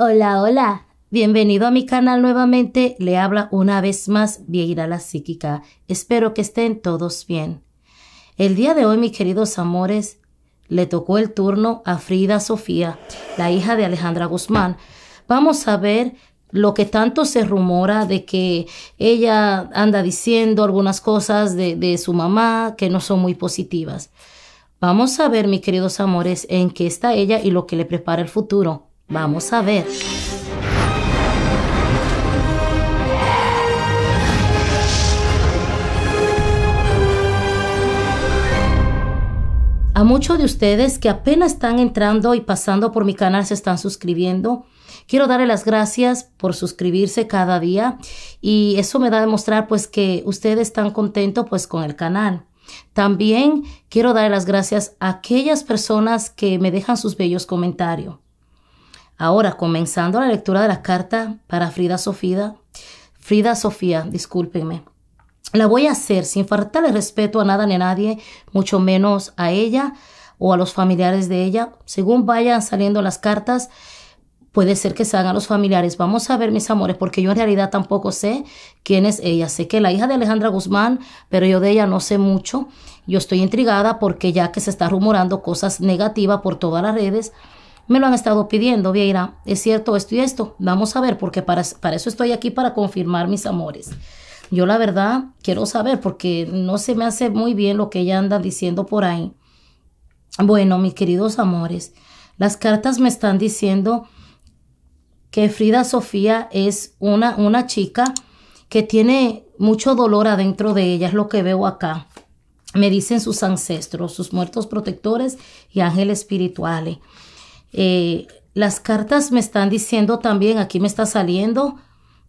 Hola, hola. Bienvenido a mi canal nuevamente. Le habla una vez más Vieira la Psíquica. Espero que estén todos bien. El día de hoy, mis queridos amores, le tocó el turno a Frida Sofía, la hija de Alejandra Guzmán. Vamos a ver lo que tanto se rumora de que ella anda diciendo algunas cosas de, su mamá que no son muy positivas. Vamos a ver, mis queridos amores, en qué está ella y lo que le prepara el futuro. Vamos a ver. A muchos de ustedes que apenas están entrando y pasando por mi canal se están suscribiendo. Quiero darle las gracias por suscribirse cada día y eso me da a demostrar pues que ustedes están contentos pues con el canal. También quiero dar las gracias a aquellas personas que me dejan sus bellos comentarios. Ahora, comenzando la lectura de la carta para Frida Sofía, Frida Sofía, discúlpenme. La voy a hacer sin faltarle respeto a nada ni a nadie, mucho menos a ella o a los familiares de ella. Según vayan saliendo las cartas, puede ser que salgan los familiares. Vamos a ver, mis amores, porque yo en realidad tampoco sé quién es ella. Sé que la hija de Alejandra Guzmán, pero yo de ella no sé mucho. Yo estoy intrigada porque ya que se está rumorando cosas negativas por todas las redes, me lo han estado pidiendo, Vieira, es cierto esto y esto, vamos a ver, porque para, para eso estoy aquí, para confirmar mis amores. Yo la verdad quiero saber, porque no se me hace muy bien lo que ella anda diciendo por ahí. Bueno, mis queridos amores, las cartas me están diciendo que Frida Sofía es una, una chica que tiene mucho dolor adentro de ella, es lo que veo acá. Me dicen sus ancestros, sus muertos protectores y ángeles espirituales. Eh, las cartas me están diciendo también, aquí me está saliendo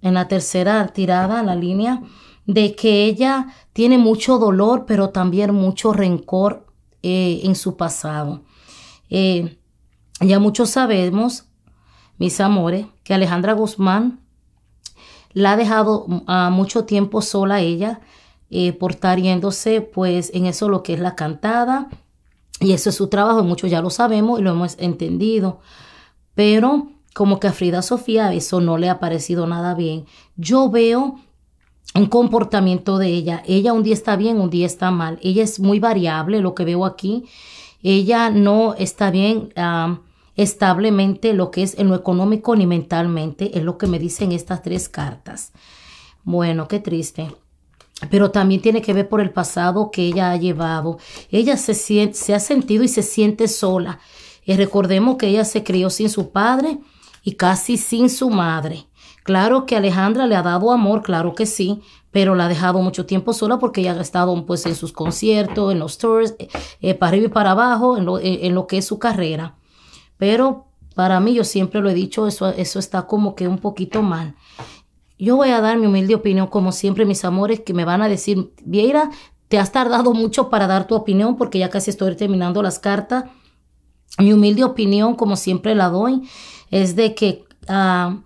en la tercera tirada, la línea, de que ella tiene mucho dolor, pero también mucho rencor eh, en su pasado. Eh, ya muchos sabemos, mis amores, que Alejandra Guzmán la ha dejado mm, a mucho tiempo sola ella, por estar yéndose pues en eso lo que es la cantada, y eso es su trabajo, muchos ya lo sabemos y lo hemos entendido. Pero como que a Frida Sofía eso no le ha parecido nada bien. Yo veo un comportamiento de ella. Ella un día está bien, un día está mal. Ella es muy variable, lo que veo aquí. Ella no está bien establemente lo que es en lo económico ni mentalmente, es lo que me dicen estas tres cartas. Bueno, qué triste pero también tiene que ver por el pasado que ella ha llevado. Ella se, siente, se ha sentido y se siente sola. Y eh, recordemos que ella se crió sin su padre y casi sin su madre. Claro que Alejandra le ha dado amor, claro que sí, pero la ha dejado mucho tiempo sola porque ella ha estado pues en sus conciertos, en los tours, eh, eh, para arriba y para abajo, en lo, en lo que es su carrera. Pero para mí, yo siempre lo he dicho, eso, eso está como que un poquito mal. Yo voy a dar mi humilde opinión, como siempre, mis amores, que me van a decir, Vieira, te has tardado mucho para dar tu opinión porque ya casi estoy terminando las cartas. Mi humilde opinión, como siempre la doy, es de que ah,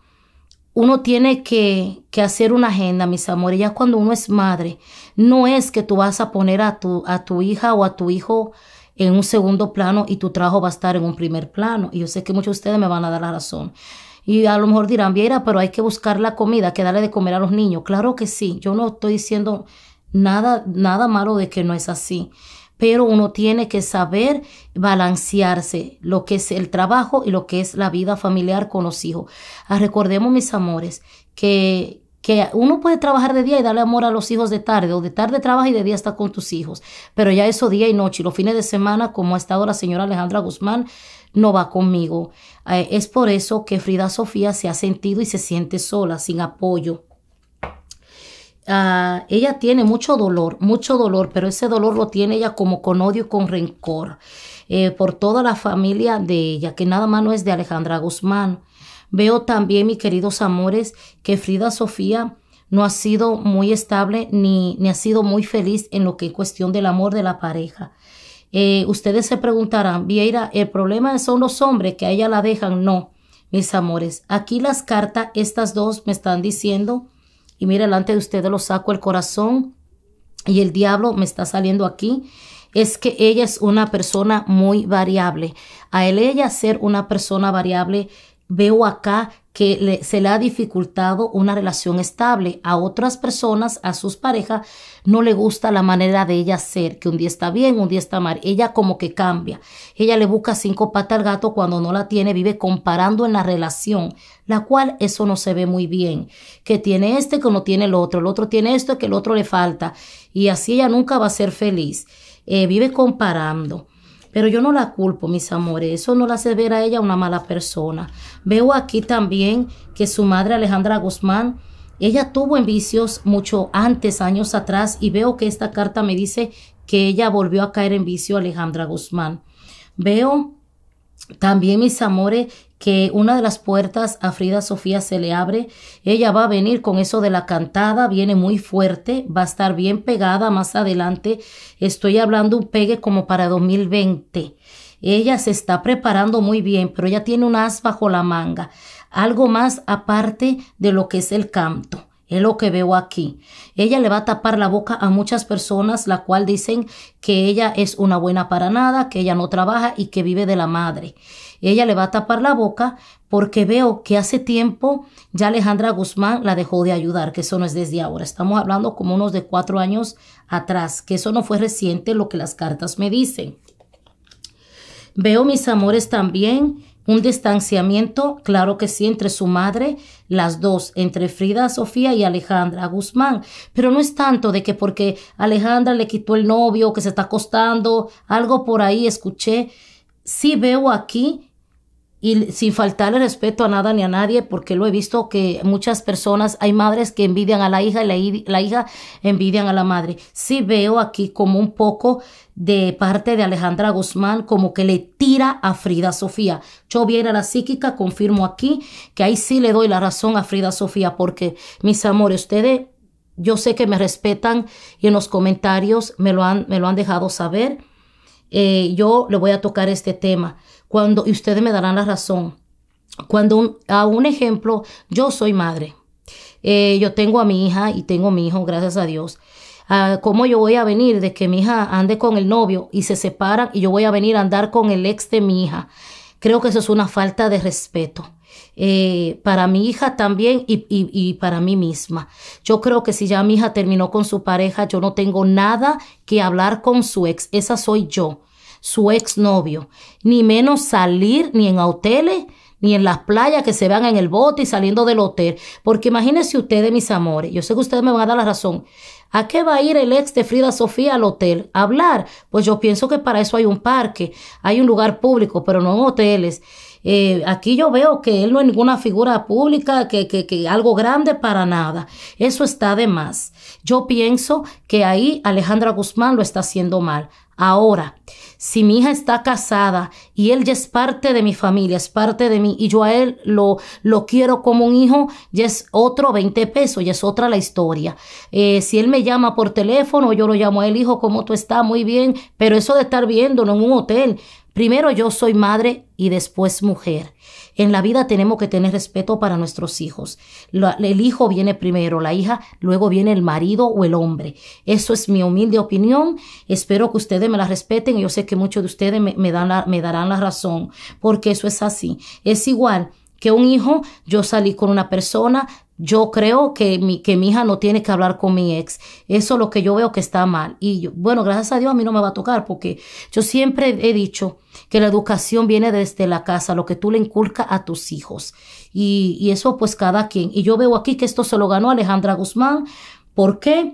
uno tiene que, hacer una agenda, mis amores. Ya cuando uno es madre, no es que tú vas a poner a tu, a tu hija o a tu hijo en un segundo plano y tu trabajo va a estar en un primer plano. Y yo sé que muchos de ustedes me van a dar la razón. Y a lo mejor dirán, viera, pero hay que buscar la comida, que darle de comer a los niños. Claro que sí, yo no estoy diciendo nada, nada malo de que no es así. Pero uno tiene que saber balancearse lo que es el trabajo y lo que es la vida familiar con los hijos. Ah, recordemos, mis amores, que, que uno puede trabajar de día y darle amor a los hijos de tarde, o de tarde trabaja y de día está con tus hijos, pero ya eso día y noche, los fines de semana, como ha estado la señora Alejandra Guzmán, no va conmigo. Eh, es por eso que Frida Sofía se ha sentido y se siente sola, sin apoyo. Ah, ella tiene mucho dolor, mucho dolor, pero ese dolor lo tiene ella como con odio, con rencor, eh, por toda la familia de ella, que nada más no es de Alejandra Guzmán. Veo también, mis queridos amores, que Frida Sofía no ha sido muy estable ni, ni ha sido muy feliz en lo que es cuestión del amor de la pareja. Eh, ustedes se preguntarán, Vieira, el problema son los hombres que a ella la dejan. No, mis amores, aquí las cartas, estas dos me están diciendo, y mira delante de ustedes lo saco el corazón y el diablo me está saliendo aquí es que ella es una persona muy variable. A él ella ser una persona variable, veo acá que le, se le ha dificultado una relación estable. A otras personas, a sus parejas, no le gusta la manera de ella ser, que un día está bien, un día está mal. Ella como que cambia. Ella le busca cinco patas al gato cuando no la tiene, vive comparando en la relación, la cual eso no se ve muy bien. Que tiene este, que no tiene el otro, el otro tiene esto, que el otro le falta. Y así ella nunca va a ser feliz. Eh, vive comparando. Pero yo no la culpo, mis amores, eso no la hace ver a ella una mala persona. Veo aquí también que su madre Alejandra Guzmán ella tuvo en vicios mucho antes, años atrás, y veo que esta carta me dice que ella volvió a caer en vicio Alejandra Guzmán. Veo también, mis amores, que una de las puertas a Frida Sofía se le abre. Ella va a venir con eso de la cantada, viene muy fuerte, va a estar bien pegada más adelante. Estoy hablando un pegue como para 2020. Ella se está preparando muy bien, pero ella tiene un as bajo la manga, algo más aparte de lo que es el canto. Es lo que veo aquí. Ella le va a tapar la boca a muchas personas, la cual dicen que ella es una buena para nada, que ella no trabaja y que vive de la madre ella le va a tapar la boca porque veo que hace tiempo ya Alejandra Guzmán la dejó de ayudar, que eso no es desde ahora. Estamos hablando como unos de cuatro años atrás, que eso no fue reciente lo que las cartas me dicen. Veo mis amores también un distanciamiento, claro que sí, entre su madre, las dos, entre Frida Sofía y Alejandra Guzmán. Pero no es tanto de que porque Alejandra le quitó el novio, que se está acostando, algo por ahí escuché. Sí veo aquí y sin faltarle respeto a nada ni a nadie, porque lo he visto que muchas personas, hay madres que envidian a la hija y la, hija envidian a la madre. Sí veo aquí como un poco de parte de Alejandra Guzmán como que le tira a Frida Sofía. Yo a la psíquica, confirmo aquí que ahí sí le doy la razón a Frida Sofía, porque mis amores, ustedes, yo sé que me respetan y en los comentarios me lo han, me lo han dejado saber. Eh, yo le voy a tocar este tema. Cuando, y ustedes me darán la razón, cuando a un ejemplo, yo soy madre, eh, yo tengo a mi hija y tengo a mi hijo, gracias a Dios. Ah, ¿Cómo yo voy a venir de que mi hija ande con el novio y se separan y yo voy a venir a andar con el ex de mi hija? Creo que eso es una falta de respeto. Eh, para mi hija también y, y, para mí misma. Yo creo que si ya mi hija terminó con su pareja, yo no tengo nada que hablar con su ex. Esa soy yo su exnovio, ni menos salir ni en hoteles, ni en las playas que se van en el bote y saliendo del hotel. Porque imagínense ustedes, mis amores, yo sé que ustedes me van a dar la razón. ¿A qué va a ir el ex de Frida Sofía al hotel? ¿A hablar? Pues yo pienso que para eso hay un parque, hay un lugar público, pero no en hoteles. Eh, aquí yo veo que él no es ninguna figura pública, que, que, que, algo grande para nada. Eso está de más. Yo pienso que ahí Alejandra Guzmán lo está haciendo mal. Ahora, si mi hija está casada y él ya es parte de mi familia, es parte de mí, y yo a él lo, lo quiero como un hijo, ya es otro 20 pesos, ya es otra la historia. Eh, si él me llama por teléfono, yo lo llamo a él, hijo, ¿cómo tú estás? Muy bien, pero eso de estar viéndolo en un hotel, primero yo soy madre y después mujer. En la vida tenemos que tener respeto para nuestros hijos. el hijo viene primero, la hija, luego viene el marido o el hombre. Eso es mi humilde opinión. Espero que ustedes me la respeten. Yo sé que muchos de ustedes me, dan me darán la razón, porque eso es así. Es igual que un hijo, yo salí con una persona, yo creo que mi, que mi hija no tiene que hablar con mi ex. Eso es lo que yo veo que está mal. Y yo, bueno, gracias a Dios a mí no me va a tocar porque yo siempre he dicho que la educación viene desde la casa, lo que tú le inculcas a tus hijos. Y, y eso pues cada quien. Y yo veo aquí que esto se lo ganó Alejandra Guzmán. ¿Por qué?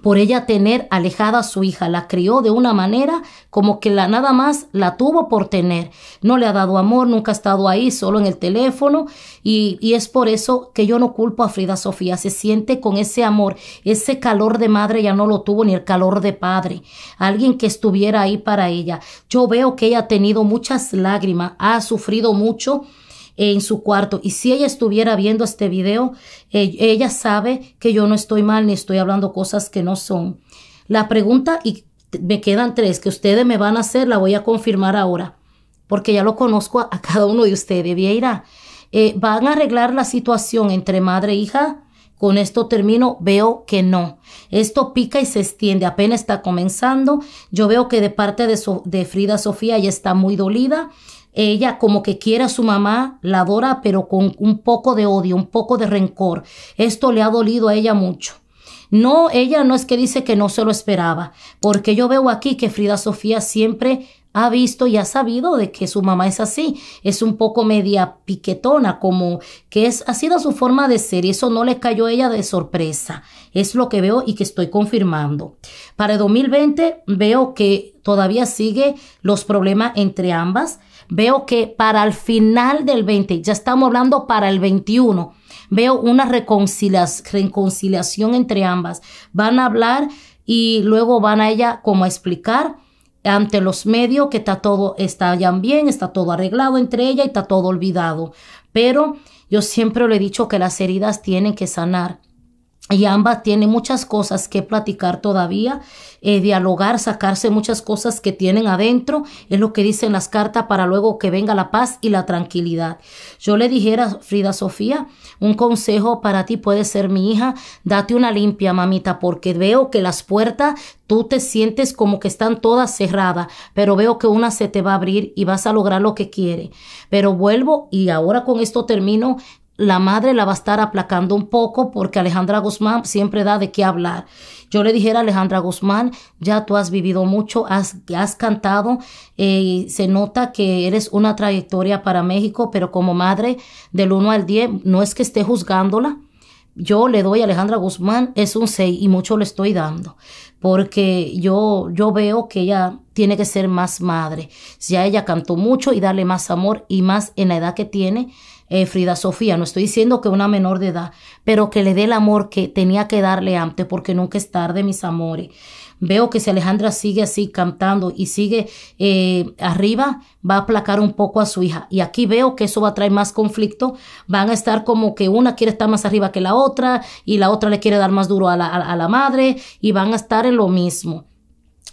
por ella tener alejada a su hija. La crió de una manera como que la nada más la tuvo por tener. No le ha dado amor, nunca ha estado ahí, solo en el teléfono. Y, y, es por eso que yo no culpo a Frida Sofía. Se siente con ese amor, ese calor de madre ya no lo tuvo ni el calor de padre. Alguien que estuviera ahí para ella. Yo veo que ella ha tenido muchas lágrimas, ha sufrido mucho en su cuarto. Y si ella estuviera viendo este video, eh, ella sabe que yo no estoy mal ni estoy hablando cosas que no son. La pregunta, y me quedan tres que ustedes me van a hacer, la voy a confirmar ahora, porque ya lo conozco a, cada uno de ustedes. Vieira, eh, ¿van a arreglar la situación entre madre e hija? Con esto termino, veo que no. Esto pica y se extiende, apenas está comenzando. Yo veo que de parte de, de Frida Sofía ya está muy dolida ella como que quiere a su mamá, la adora, pero con un poco de odio, un poco de rencor. Esto le ha dolido a ella mucho. No, ella no es que dice que no se lo esperaba, porque yo veo aquí que Frida Sofía siempre ha visto y ha sabido de que su mamá es así, es un poco media piquetona, como que es, ha sido su forma de ser y eso no le cayó a ella de sorpresa. Es lo que veo y que estoy confirmando. Para 2020 veo que todavía sigue los problemas entre ambas. Veo que para el final del 20, ya estamos hablando para el 21, veo una reconciliación entre ambas. Van a hablar y luego van a ella como a explicar ante los medios que está todo, está bien, está todo arreglado entre ella y está todo olvidado. Pero yo siempre le he dicho que las heridas tienen que sanar y ambas tienen muchas cosas que platicar todavía, eh, dialogar, sacarse muchas cosas que tienen adentro, es lo que dicen las cartas para luego que venga la paz y la tranquilidad. Yo le dijera, Frida Sofía, un consejo para ti puede ser mi hija, date una limpia, mamita, porque veo que las puertas tú te sientes como que están todas cerradas, pero veo que una se te va a abrir y vas a lograr lo que quiere. Pero vuelvo y ahora con esto termino, la madre la va a estar aplacando un poco porque Alejandra Guzmán siempre da de qué hablar. Yo le dijera a Alejandra Guzmán, ya tú has vivido mucho, has, cantado, eh, se nota que eres una trayectoria para México, pero como madre del 1 al 10, no es que esté juzgándola. Yo le doy a Alejandra Guzmán, es un 6 y mucho le estoy dando, porque yo, yo veo que ella tiene que ser más madre. Ya ella cantó mucho y darle más amor y más en la edad que tiene eh, Frida Sofía. No estoy diciendo que una menor de edad, pero que le dé el amor que tenía que darle antes, porque nunca es tarde, mis amores. Veo que si Alejandra sigue así cantando y sigue eh, arriba, va a aplacar un poco a su hija. Y aquí veo que eso va a traer más conflicto. Van a estar como que una quiere estar más arriba que la otra y la otra le quiere dar más duro a la madre y van a estar en lo mismo.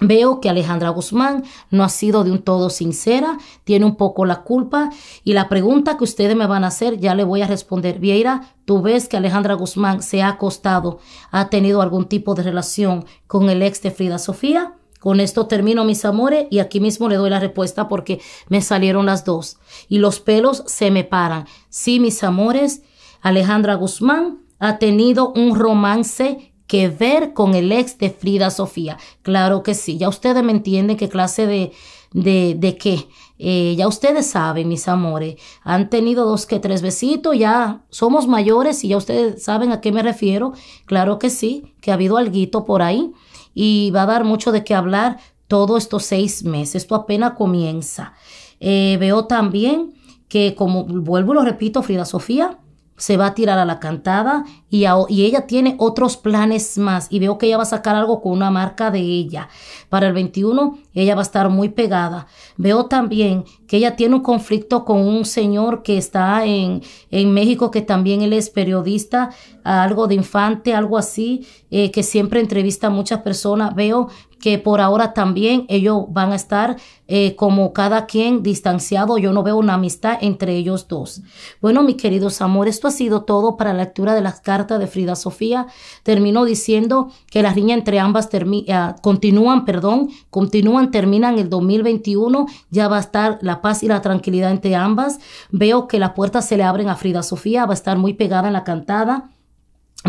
Veo que Alejandra Guzmán no ha sido de un todo sincera, tiene un poco la culpa y la pregunta que ustedes me van a hacer ya le voy a responder. Vieira, tú ves que Alejandra Guzmán se ha acostado, ha tenido algún tipo de relación con el ex de Frida Sofía. Con esto termino mis amores y aquí mismo le doy la respuesta porque me salieron las dos y los pelos se me paran. Sí, mis amores, Alejandra Guzmán ha tenido un romance que ver con el ex de Frida Sofía. Claro que sí, ya ustedes me entienden qué clase de, de, qué. Eh, ya ustedes saben, mis amores, han tenido dos que tres besitos, ya somos mayores y ya ustedes saben a qué me refiero. Claro que sí, que ha habido alguito por ahí y va a dar mucho de qué hablar todos estos seis meses. Esto apenas comienza. Eh, veo también que, como vuelvo y lo repito, Frida Sofía se va a tirar a la cantada y, y, ella tiene otros planes más y veo que ella va a sacar algo con una marca de ella. Para el 21 ella va a estar muy pegada. Veo también que ella tiene un conflicto con un señor que está en, México, que también él es periodista, algo de infante, algo así, eh, que siempre entrevista a muchas personas. Veo que por ahora también ellos van a estar eh, como cada quien distanciado. Yo no veo una amistad entre ellos dos. Bueno, mis queridos amores, esto ha sido todo para la lectura de las cartas de Frida Sofía. Termino diciendo que las riñas entre ambas ah, continúan, perdón, continúan, terminan el 2021. Ya va a estar la paz y la tranquilidad entre ambas. Veo que las puertas se le abren a Frida Sofía, va a estar muy pegada en la cantada.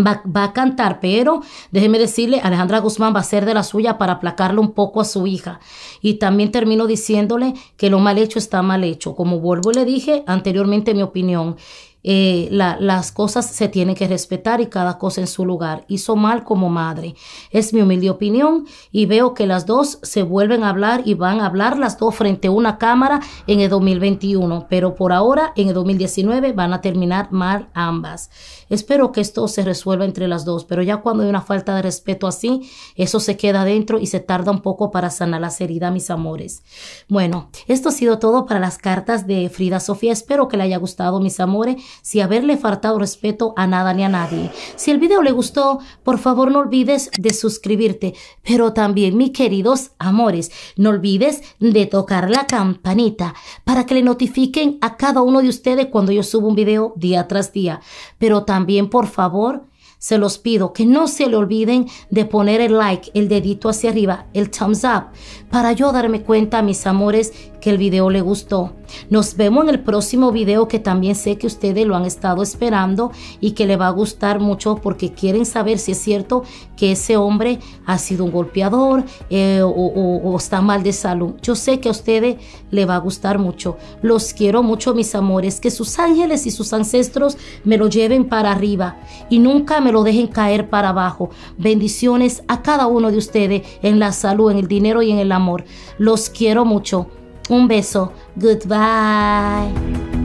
Va, va, a cantar, pero déjeme decirle, Alejandra Guzmán va a ser de la suya para aplacarle un poco a su hija. Y también termino diciéndole que lo mal hecho está mal hecho. Como vuelvo y le dije anteriormente mi opinión, eh, las cosas se tienen que respetar y cada cosa en su lugar. Hizo mal como madre. Es mi humilde opinión y veo que las dos se vuelven a hablar y van a hablar las dos frente a una cámara en el 2021, pero por ahora en el 2019 van a terminar mal ambas. Espero que esto se resuelva entre las dos, pero ya cuando hay una falta de respeto así, eso se queda dentro y se tarda un poco para sanar las heridas, mis amores. Bueno, esto ha sido todo para las cartas de Frida Sofía. Espero que le haya gustado, mis amores si haberle faltado respeto a nada ni a nadie. Si el video le gustó, por favor no olvides de suscribirte, pero también, mis queridos amores, no olvides de tocar la campanita para que le notifiquen a cada uno de ustedes cuando yo subo un video día tras día. Pero también, por favor, se los pido que no se le olviden de poner el like, el dedito hacia arriba, el thumbs up, para yo darme cuenta, mis amores, que el video le gustó. Nos vemos en el próximo video que también sé que ustedes lo han estado esperando y que le va a gustar mucho porque quieren saber si es cierto que ese hombre ha sido un golpeador eh, o, está mal de salud. Yo sé que a ustedes le va a gustar mucho. Los quiero mucho, mis amores. Que sus ángeles y sus ancestros me lo lleven para arriba y nunca me lo dejen caer para abajo. Bendiciones a cada uno de ustedes en la salud, en el dinero y en el amor. Los quiero mucho. Un beso. Goodbye.